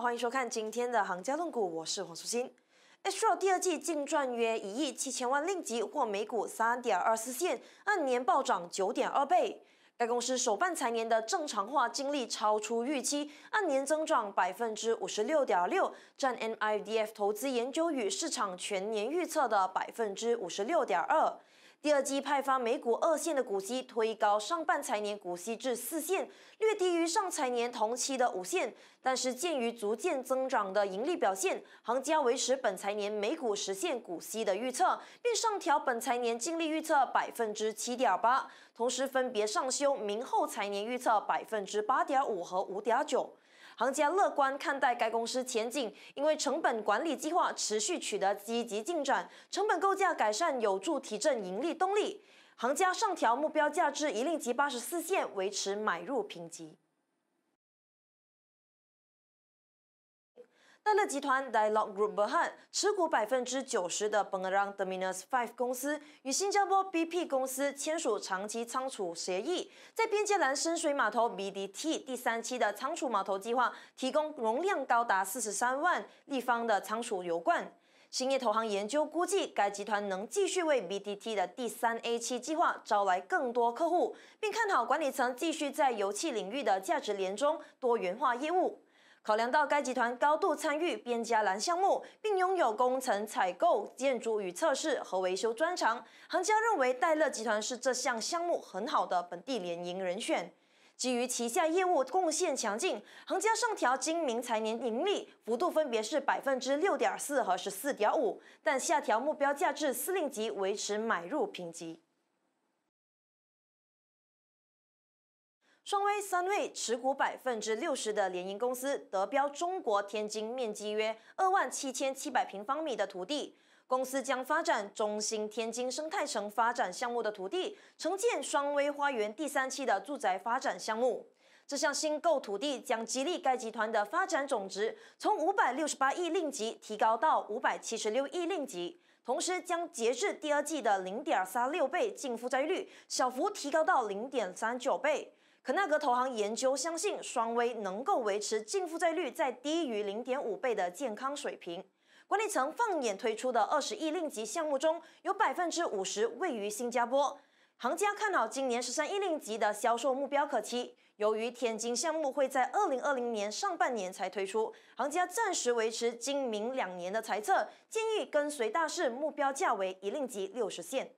欢迎收看今天的《行家论股》，我是黄淑欣。a s t r o 第二季净赚约一亿七千万，令吉，或每股三点二四线，按年暴涨九点二倍。该公司首半财年的正常化净利超出预期，按年增长百分之五十六点六，占 MIDF 投资研究与市场全年预测的百分之五十六点二。第二季派发每股二线的股息，推高上半财年股息至四线，略低于上财年同期的五线。但是鉴于逐渐增长的盈利表现，行家维持本财年每股实现股息的预测，并上调本财年净利预测百分之七点八，同时分别上修明后财年预测百分之八点五和五点九。行家乐观看待该公司前景，因为成本管理计划持续取得积极进展，成本构架改善有助提振盈利动力。行家上调目标价至一令及八十四线，维持买入评级。泰勒集团 （Dialogue Group） Berhad 持股百分之九十的 Bangrang t e r m i n u s Five） 公司与新加坡 BP 公司签署长期仓储协议，在边界南深水码头 （BDT） 第三期的仓储码头计划提供容量高达四十三万立方的仓储油罐。兴业投行研究估计，该集团能继续为 BDT 的第三 A 期计划招来更多客户，并看好管理层继续在油气领域的价值链中多元化业务。考量到该集团高度参与边加兰项目，并拥有工程采购、建筑与测试和维修专长，行家认为戴乐集团是这项项目很好的本地联营人选。基于旗下业务贡献强劲，行家上调今明财年盈利幅度分别是百分之六点四和十四点五，但下调目标价至司令级，维持买入评级。双威三位持股百分之六十的联营公司得标中国天津面积约二万七千七百平方米的土地，公司将发展中心天津生态城发展项目的土地，承建双威花园第三期的住宅发展项目。这项新购土地将激励该集团的发展总值从五百六十八亿令吉提高到五百七十六亿令吉，同时将截至第二季的零点三六倍净负债率小幅提高到零点三九倍。肯纳格投行研究相信，双威能够维持净负债率在低于零点五倍的健康水平。管理层放眼推出的二十亿令吉项目中，有百分之五十位于新加坡。行家看好今年十三亿令吉的销售目标可期。由于天津项目会在二零二零年上半年才推出，行家暂时维持今明两年的猜测，建议跟随大势，目标价为一令吉六十线。